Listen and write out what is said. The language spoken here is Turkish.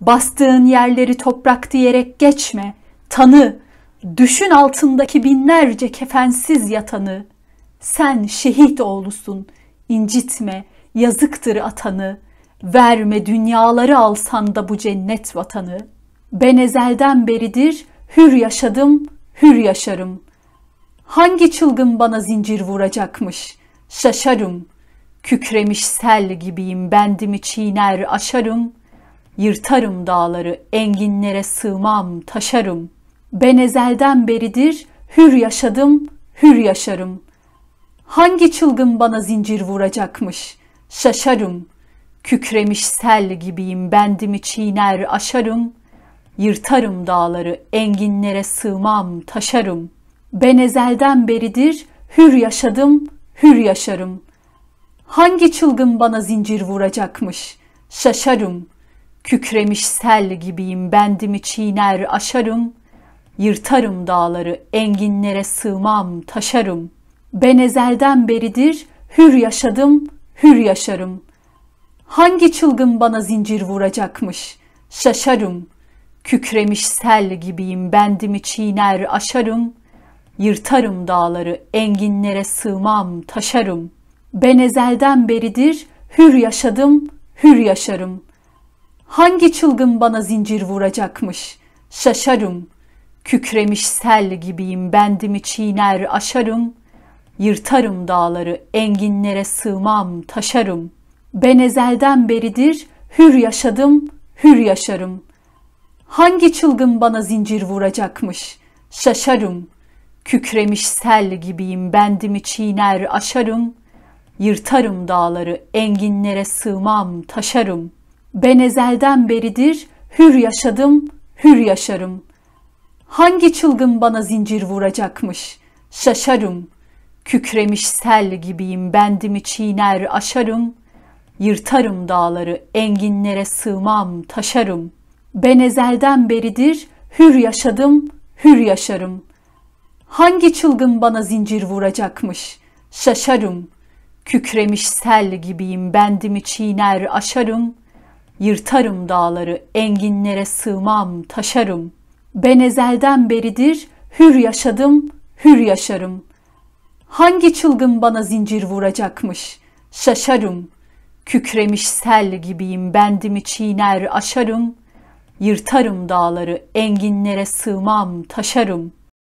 Bastığın yerleri toprak diyerek geçme. Tanı, düşün altındaki binlerce kefensiz yatanı. Sen şehit oğlusun, incitme, yazıktır atanı. Verme dünyaları alsan da bu cennet vatanı. Ben ezelden beridir hür yaşadım, hür yaşarım. Hangi çılgın bana zincir vuracakmış? Şaşarım. Kükremiş sel gibiyim, bendimi çiğner aşarım.'' Yırtarım dağları, enginlere sığmam, taşarım. Ben ezelden beridir hür yaşadım, hür yaşarım. Hangi çılgın bana zincir vuracakmış? Şaşarım. Kükremiş sel gibiyim, bendimi çiğner aşarım. Yırtarım dağları, enginlere sığmam, taşarım. Ben ezelden beridir hür yaşadım, hür yaşarım. Hangi çılgın bana zincir vuracakmış? Şaşarım.'' Kükremiş sel gibiyim bendimi çiğner aşarım. Yırtarım dağları enginlere sığmam taşarım. Ben ezelden beridir hür yaşadım hür yaşarım. Hangi çılgın bana zincir vuracakmış? Şaşarım. Kükremiş sel gibiyim bendimi çiğner aşarım. Yırtarım dağları enginlere sığmam taşarım. Ben ezelden beridir hür yaşadım hür yaşarım.'' Hangi çılgın bana zincir vuracakmış? Şaşarım. Kükremiş sel gibiyim bendimi çiğner aşarım. Yırtarım dağları enginlere sığmam taşarım. Ben ezelden beridir hür yaşadım hür yaşarım. Hangi çılgın bana zincir vuracakmış? Şaşarım. Kükremiş sel gibiyim bendimi çiğner aşarım. Yırtarım dağları enginlere sığmam taşarım.'' Ben ezelden beridir hür yaşadım, hür yaşarım. Hangi çılgın bana zincir vuracakmış? Şaşarım. Kükremiş sel gibiyim bendimi çiğner aşarım. Yırtarım dağları, enginlere sığmam, taşarım. Ben ezelden beridir hür yaşadım, hür yaşarım. Hangi çılgın bana zincir vuracakmış? Şaşarım. Kükremiş sel gibiyim bendimi çiğner aşarım.'' Yırtarım dağları, enginlere sığmam, taşarım. Ben ezelden beridir hür yaşadım, hür yaşarım. Hangi çılgın bana zincir vuracakmış? Şaşarım. Kükremiş sel gibiyim, bendimi çiğner aşarım. Yırtarım dağları, enginlere sığmam, taşarım.''